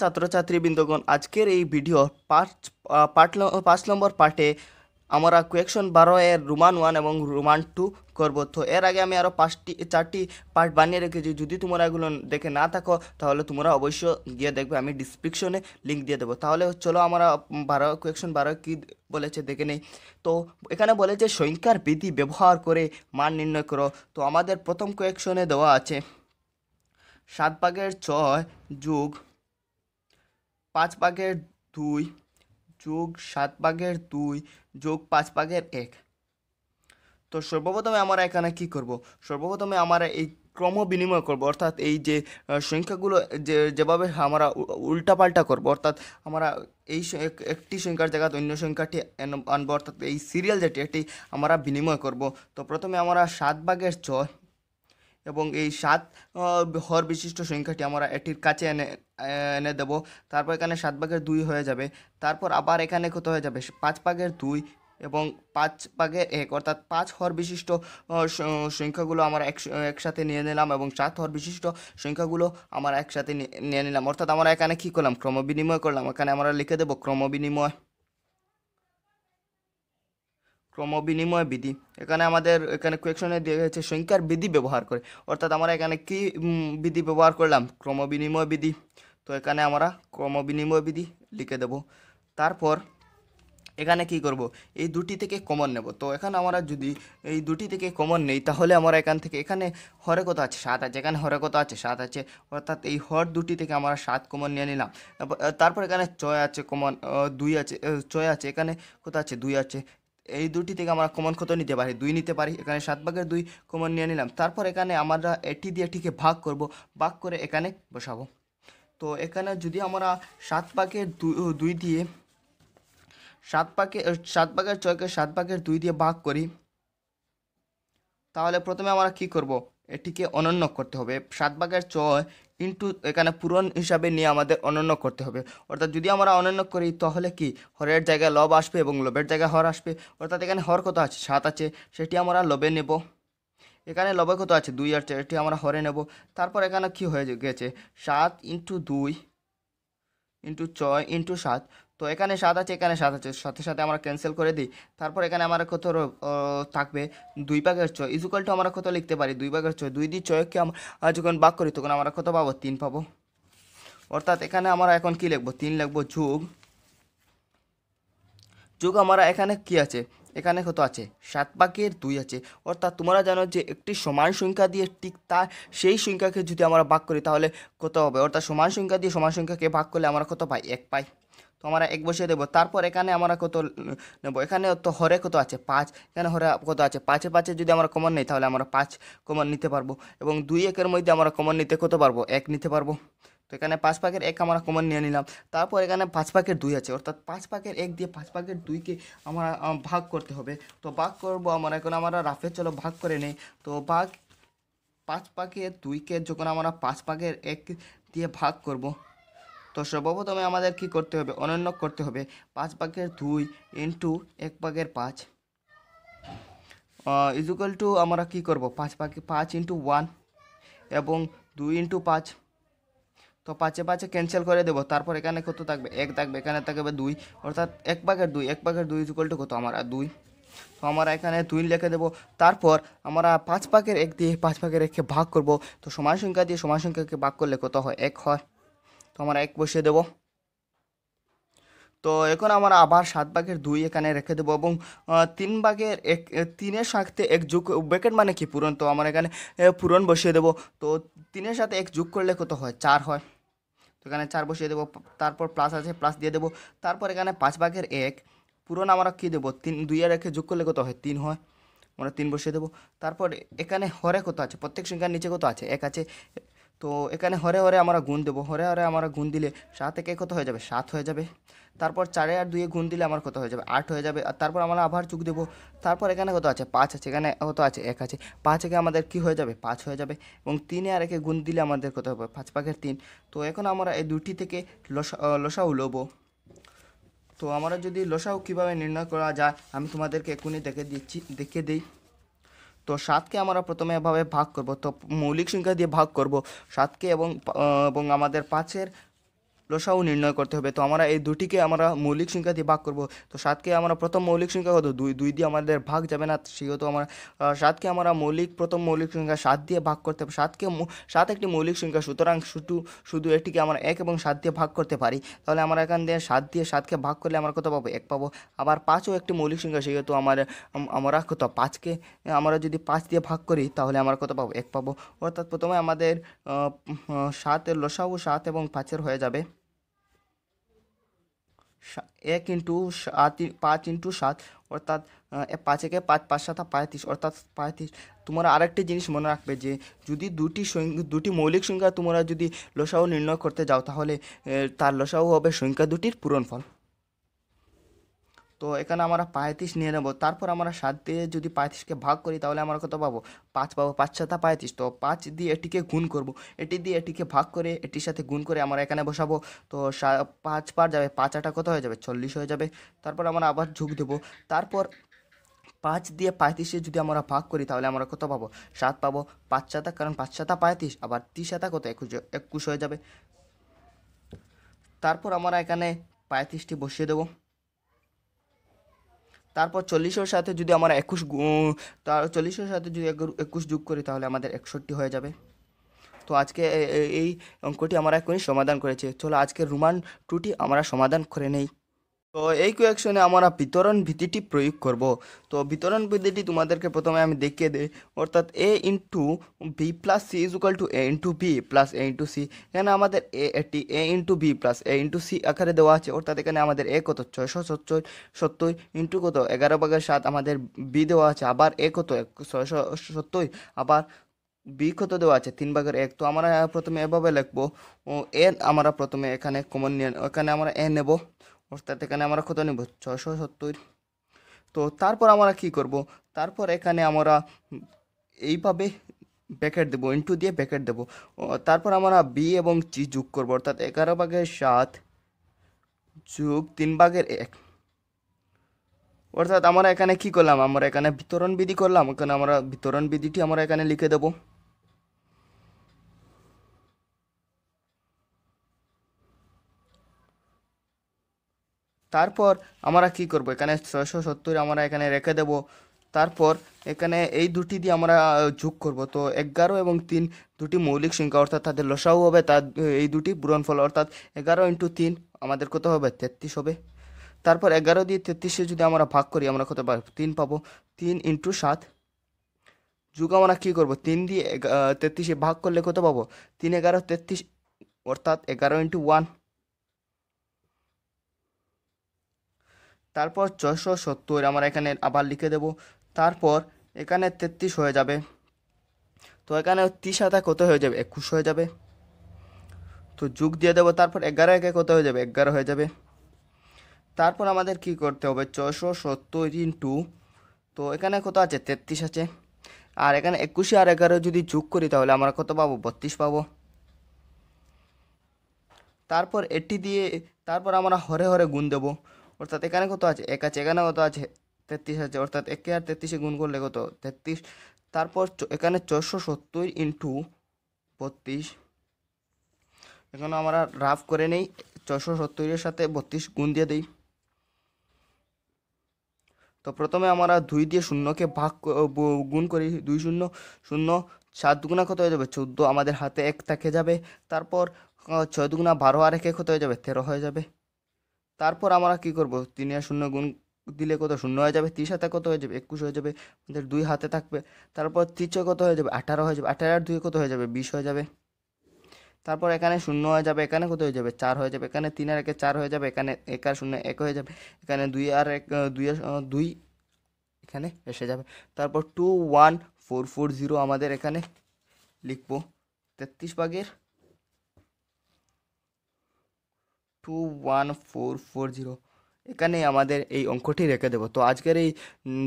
প্রিয় বৃন্দগণ আজকের এই ভিডিও পার্ট পার্ট পাঁচ নম্বর পার্টে আমরা কোয়েকশন বারো এর রোমান ওয়ান এবং রুমান টু করব তো এর আগে আমি আরও পাঁচটি চারটি পার্ট বানিয়ে রেখেছি যদি তোমরা এগুলো দেখে না থাকো তাহলে তোমরা অবশ্যই গিয়ে দেখবে আমি ডিসক্রিপশনে লিঙ্ক দিয়ে দেবো তাহলে চলো আমরা বারো কোয়েকশন বারো কী বলেছে দেখে নেই তো এখানে বলেছে সংখ্যার বিধি ব্যবহার করে মান নির্ণয় করো তো আমাদের প্রথম কোয়েকশনে দেওয়া আছে সাত ভাগের ছয় যুগ পাঁচ ভাগের দুই যোগ সাত ভাগের দুই যোগ পাঁচ ভাগের এক তো সর্বপ্রথমে আমরা এখানে কি করব সর্বপ্রথমে আমরা এই ক্রম বিনিময় করব অর্থাৎ এই যে সংখ্যাগুলো যে যেভাবে আমরা উল্টাপাল্টা করব অর্থাৎ আমরা এই একটি সংখ্যার জায়গাতে অন্য সংখ্যাটি আনবো অর্থাৎ এই সিরিয়াল যেটি একটি আমরা বিনিময় করব তো প্রথমে আমরা সাত ভাগের ছয় এবং এই সাত হর বিশিষ্ট সংখ্যাটি আমরা এটির কাছে এনে এনে দেব তারপর এখানে সাত ভাগের দুই হয়ে যাবে তারপর আবার এখানে কত হয়ে যাবে পাঁচ ভাগের দুই এবং পাঁচ ভাগে এক অর্থাৎ পাঁচ হর বিশিষ্ট সংখ্যাগুলো আমরা একসাথে নিয়ে নিলাম এবং সাত হর বিশিষ্ট সংখ্যাগুলো আমরা একসাথে নিয়ে নিলাম অর্থাৎ আমরা এখানে কী করলাম ক্রমবিনিময় করলাম এখানে আমরা লিখে দেবো ক্রমবিনিময় ক্রম বিনিময় বিধি এখানে আমাদের এখানে কোয়েকশনে দেওয়া হয়েছে সংখ্যার বিধি ব্যবহার করে অর্থাৎ আমরা এখানে কি বিধি ব্যবহার করলাম ক্রম বিনিময় বিধি তো এখানে আমরা ক্রম বিনিময় বিধি লিখে দেব তারপর এখানে কি করব এই দুটি থেকে কমন নেব তো এখানে আমরা যদি এই দুটি থেকে কমন নেই তাহলে আমরা এখান থেকে এখানে হরে কত আছে সাত আছে এখানে হরে কত আছে সাত আছে অর্থাৎ এই হর দুটি থেকে আমরা সাত কমন নিয়ে নিলাম তারপর এখানে ছয় আছে কমন দুই আছে ছয় আছে এখানে কোথা আছে দুই আছে এই দুটি থেকে আমরা কমন কত নিতে পারি দুই নিতে পারি এখানে সাত ভাগের দুই কমন নিয়ে নিলাম তারপর এখানে আমরা এটি দিয়ে এটিকে ভাগ করব ভাগ করে এখানে বসাবো তো এখানে যদি আমরা সাত ভাগের দুই দিয়ে সাত পাকে সাত ভাগের ছয়কে সাত ভাগের দুই দিয়ে ভাগ করি তাহলে প্রথমে আমরা কি করব এটিকে অনন্য করতে হবে সাত ভাগের ছয় কিন্তু এখানে পূরণ হিসাবে নিয়ে আমাদের অনন্য করতে হবে অর্থাৎ যদি আমরা অনন্য করি তাহলে কি হরের জায়গায় লব আসবে এবং লবের জায়গায় হর আসবে অর্থাৎ এখানে হর কত আছে সাত আছে সেটি আমরা লবে নেব এখানে লবে কত আছে দুই আর চারটি আমরা হরে নেব তারপর এখানে কি হয়ে গেছে সাত ইন্টু দুই ইন্টু ছয় ইন্টু সাত তো এখানে সাত আছে এখানে সাত আছে সাথে সাথে আমরা ক্যান্সেল করে দিই তারপর এখানে আমার কত থাকবে দুই ভাগের ছয় ইজুকালটা আমরা কত লিখতে পারি দুই ভাগের ছয় দুই দিয়ে ছয়কে আমরা যখন বাক করি তখন আমরা কত পাবো তিন পাবো অর্থাৎ এখানে আমরা এখন কি লিখবো তিন লিখবো যোগ যোগ আমরা এখানে কি আছে এখানে কত আছে সাত বাকের দুই আছে অর্থাৎ তোমরা জানো যে একটি সমান সংখ্যা দিয়ে ঠিক তা সেই সংখ্যাকে যদি আমরা ভাগ করি তাহলে কত হবে অর্থাৎ সমান সংখ্যা দিয়ে সমান সংখ্যাকে ভাগ করলে আমরা কত পাই এক পাই তো আমরা এক বসিয়ে দেবো তারপর এখানে আমরা কত নেবো এখানে তো হরে কত আছে পাঁচ এখানে হরে কত আছে পাঁচে পাঁচে যদি আমরা কমন নেই তাহলে আমরা পাঁচ কমন নিতে পারবো এবং দুই একের মধ্যে আমরা কমন নিতে কত পারবো এক নিতে পারবো তো এখানে পাঁচ পাকের এক আমরা কমন নিয়ে নিলাম তারপর এখানে পাঁচ পাকের দুই আছে অর্থাৎ পাঁচ পাকের এক দিয়ে পাঁচ পাকের দুইকে আমরা ভাগ করতে হবে তো ভাগ করবো আমরা এখন আমরা রাফে চলো ভাগ করে নেই তো ভাগ পাঁচ পাকের দুইকে যখন আমরা পাঁচ পাকের এক দিয়ে ভাগ করব তো সর্বপ্রথমে আমাদের কি করতে হবে অনন্য করতে হবে পাঁচ ভাগের দুই ইন্টু এক ভাগের পাঁচ ইজুকাল টু আমরা কি করব পাঁচ ভাগে পাঁচ ইন্টু ওয়ান এবং দুই ইন্টু পাঁচ তো পাঁচে পাঁচে ক্যান্সেল করে দেবো তারপর এখানে কত থাকবে এক থাকবে এখানে থাকবে দুই অর্থাৎ এক ভাগের দুই এক ভাগের দুই ইজুকাল টু কত আমার দুই তো আমরা এখানে দুই লিখে দেবো তারপর আমরা পাঁচ ভাগের এক দিয়ে পাঁচ ভাগের এককে ভাগ করব তো সমান সংখ্যা দিয়ে সমান সংখ্যাকে ভাগ করলে কত হয় এক হয় তো আমরা এক বসিয়ে দেব তো এখন আমরা আবার সাত ভাগের দুই এখানে রেখে দেবো এবং তিন ভাগের এক তিনের সাথে এক যুগ ব্যাকেট মানে কি পূরণ তো আমরা এখানে পূরণ বসিয়ে দেবো তো তিনের সাথে এক যুগ করলে কত হয় চার হয় তো এখানে চার বসিয়ে দেবো তারপর প্লাস আছে প্লাস দিয়ে দেবো তারপর এখানে পাঁচ ভাগের এক পূরণ আমরা কী দেবো তিন দুইয়ের এক যোগ করলে কত হয় তিন হয় আমরা তিন বসিয়ে দেবো তারপর এখানে হরে কত আছে প্রত্যেক সংখ্যার নিচে কত আছে এক আছে তো এখানে হরে হরে আমরা গুণ দেবো হরে হরে আমরা গুণ দিলে সাত একে কত হয়ে যাবে সাত হয়ে যাবে তারপর চারে আর দুয়ে গুণ দিলে আমার কত হয়ে যাবে আট হয়ে যাবে আর তারপর আমরা আবার চুক দেবো তারপর এখানে কত আছে পাঁচ আছে এখানে কত আছে এক আছে পাঁচ একে আমাদের কি হয়ে যাবে পাঁচ হয়ে যাবে এবং তিনে আর একে গুণ দিলে আমাদের কত হবে পাঁচ পাখের তিন তো এখন আমরা এই দুটি থেকে লসা লসাও লোবো তো আমরা যদি লসাও কীভাবে নির্ণয় করা যায় আমি তোমাদেরকে এক্ষুনি দেখে দিচ্ছি দেখে দিই তো সাতকে আমরা প্রথমে এভাবে ভাগ করব তো মৌলিক সংখ্যা দিয়ে ভাগ করব সাতকে এবং এবং আমাদের পাঁচের লসাও নির্ণয় করতে হবে তো আমরা এই দুটিকে আমরা মৌলিক সংখ্যা দিয়ে ভাগ করব তো সাতকে আমরা প্রথম মৌলিক সংখ্যা কত দুই দুই দিয়ে আমাদের ভাগ যাবে না সেহেতু আমরা সাতকে আমরা মৌলিক প্রথম মৌলিক সংখ্যা সাত দিয়ে ভাগ করতে হবে সাতকে সাত একটি মৌলিক সংখ্যা সুতরাং শুধু শুধু এটিকে আমরা এক এবং সাত দিয়ে ভাগ করতে পারি তাহলে আমরা এখান দিয়ে সাত দিয়ে সাতকে ভাগ করলে আমরা কত পাবো এক পাবো আবার পাঁচও একটি মৌলিক সংখ্যা সেহেতু আমার আমরা কত পাঁচকে আমরা যদি পাঁচ দিয়ে ভাগ করি তাহলে আমরা কত পাবো এক পাবো অর্থাৎ প্রথমে আমাদের সাতের লসাও সাত এবং পাঁচের হয়ে যাবে এক ইন্টু সাত পাঁচ ইন্টু সাত অর্থাৎ পাঁচ একে পাঁচ পাঁচ সাত পঁয়ত্রিশ অর্থাৎ পঁয়ত্রিশ তোমরা আরেকটি জিনিস মনে রাখবে যে যদি দুটি সংখ্যা দুটি মৌলিক সংখ্যা তোমরা যদি লসাও নির্ণয় করতে যাও তাহলে তার লসাও হবে সংখ্যা দুটির পূরণফল তো এখানে আমরা পঁয়ত্রিশ নিয়ে নেবো তারপর আমরা সাত দিয়ে যদি পঁয়ত্রিশকে ভাগ করি তাহলে আমরা কত পাবো পাঁচ পাবো পাঁচ সাতা পঁয়ত্রিশ তো পাঁচ দিয়ে এটিকে গুণ করব এটি দিয়ে এটিকে ভাগ করে এটির সাথে গুণ করে আমরা এখানে বসাবো তো পাঁচ পার যাবে পাঁচ আটা কত হয়ে যাবে চল্লিশ হয়ে যাবে তারপর আমরা আবার ঝুঁক দেবো তারপর পাঁচ দিয়ে পঁয়ত্রিশে যদি আমরা ভাগ করি তাহলে আমরা কত পাবো সাত পাবো পাঁচ সাতা কারণ পাঁচ সাতা পঁয়ত্রিশ আবার ত্রিশ কত একুশ একুশ হয়ে যাবে তারপর আমরা এখানে পঁয়ত্রিশটি বসিয়ে দেবো তারপর চল্লিশের সাথে যদি আমরা একুশ তার চল্লিশের সাথে যদি একুশ যোগ করি তাহলে আমাদের একষট্টি হয়ে যাবে তো আজকে এই অঙ্কটি আমরা এখনই সমাধান করেছি চলো আজকে রোমান টুটি আমরা সমাধান করে নেই তো এই কোয়েকশনে আমরা বিতরণ ভিত্তিটি প্রয়োগ করব তো বিতরণ ভিত্তিটি তোমাদেরকে প্রথমে আমি দেখিয়ে দিই অর্থাৎ a into b plus c is equal to a into b plus a into c এখানে আমাদের এ এটি a into b plus a into c আকারে দেওয়া আছে অর্থাৎ এখানে আমাদের এ কত ছয়শো সত্তর সত্তর ইন্টু কত এগারো ভাগের সাত আমাদের বি দেওয়া আছে আবার এ কত ছয়শো সত্তর আবার বি কত দেওয়া আছে তিন ভাগের এক তো আমরা প্রথমে এভাবে লিখবো এ আমরা প্রথমে এখানে কমন নিয়ে এখানে আমরা এ নেব অর্থাৎ এখানে আমরা কত নেব ছশো সত্তর তো তারপর আমরা কি করব তারপর এখানে আমরা এইভাবে ব্যাকেট দেবো ইন্টু দিয়ে ব্যাকেট দেবো তারপর আমরা বি এবং চি যোগ করব অর্থাৎ এগারো ভাগের সাত যোগ তিন ভাগের এক অর্থাৎ আমরা এখানে কি করলাম আমরা এখানে বিতরণ বিধি করলাম এখানে আমরা বিতরণ বিধিটি আমরা এখানে লিখে দেবো তারপর আমরা কি করব এখানে ছয়শো সত্তর আমরা এখানে রেখে দেব তারপর এখানে এই দুটি দিয়ে আমরা যোগ করব তো এগারো এবং তিন দুটি মৌলিক সংখ্যা অর্থাৎ তাদের লসাও হবে তার এই দুটি ফল অর্থাৎ এগারো ইন্টু তিন আমাদের কত হবে তেত্রিশ হবে তারপর এগারো দিয়ে তেত্রিশে যদি আমরা ভাগ করি আমরা কত পাবো তিন পাবো তিন ইন্টু সাত যুগ আমরা কী করবো তিন দিয়ে তেত্রিশে ভাগ করলে কত পাবো তিন এগারো তেত্রিশ অর্থাৎ এগারো ইন্টু ওয়ান তারপর ছয়শো সত্তর আমরা এখানে আবার লিখে দেব তারপর এখানে তেত্রিশ হয়ে যাবে তো এখানে তিরিশ হাতা কত হয়ে যাবে একুশ হয়ে যাবে তো যুগ দিয়ে দেবো তারপর এগারো একে কত হয়ে যাবে এগারো হয়ে যাবে তারপর আমাদের কি করতে হবে ছয়শো সত্তর ইন্টু তো এখানে কত আছে তেত্রিশ আছে আর এখানে একুশে আর এগারো যদি যোগ করি তাহলে আমরা কত পাবো বত্রিশ পাবো তারপর এটি দিয়ে তারপর আমরা হরে হরে গুণ দেবো অর্থাৎ এখানে কত আছে এক আছে এখানে কত আছে তেত্রিশ আছে অর্থাৎ একে আর তেত্রিশে গুণ করলে কত তেত্রিশ তারপর এখানে ছশো সত্তর ইন্টু বত্রিশ এখানে আমরা রাফ করে নেই ছশো সত্তরের সাথে বত্রিশ গুণ দিয়ে দিই তো প্রথমে আমরা দুই দিয়ে শূন্যকে ভাগ গুণ করি দুই শূন্য শূন্য সাত দুগুণা কত হয়ে যাবে চোদ্দো আমাদের হাতে এক থাকে যাবে তারপর ছয় দুগুণা বারো আর একে কত হয়ে যাবে তেরো হয়ে যাবে তারপর আমরা কি করব তিন আর শূন্য গুণ দিলে কত শূন্য হয়ে যাবে ত্রিশ হাতে কত হয়ে যাবে একুশ হয়ে যাবে আমাদের দুই হাতে থাকবে তারপর তিরিশে কত হয়ে যাবে আঠারো হয়ে যাবে আঠারো আর দুই কত হয়ে যাবে বিশ হয়ে যাবে তারপর এখানে শূন্য হয়ে যাবে এখানে কত হয়ে যাবে চার হয়ে যাবে এখানে তিন আর একে চার হয়ে যাবে এখানে এক আর শূন্য এক হয়ে যাবে এখানে দুই আর এক দুই দুই এখানে এসে যাবে তারপর two one four four zero আমাদের এখানে লিখবো তেত্রিশ ভাগের two one four four zero এখানে আমাদের এই অঙ্কটি রেখে দেবো তো আজকের এই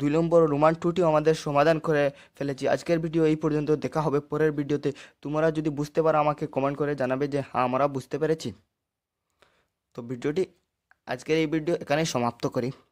দুই নম্বর রোমান টুটি আমাদের সমাধান করে ফেলেছি আজকের ভিডিও এই পর্যন্ত দেখা হবে পরের ভিডিওতে তোমরা যদি বুঝতে পারো আমাকে কমেন্ট করে জানাবে যে হ্যাঁ আমরা বুঝতে পেরেছি তো ভিডিওটি আজকের এই ভিডিও এখানেই সমাপ্ত করি